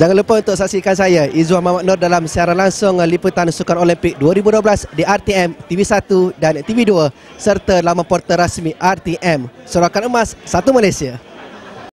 Jangan lupa untuk saksikan saya Izwan Mahmud Nur dalam siaran langsung Liputan Sukan Olimpik 2012 di RTM TV1 dan TV2 serta laman portal rasmi RTM Sorakan Emas 1 Malaysia.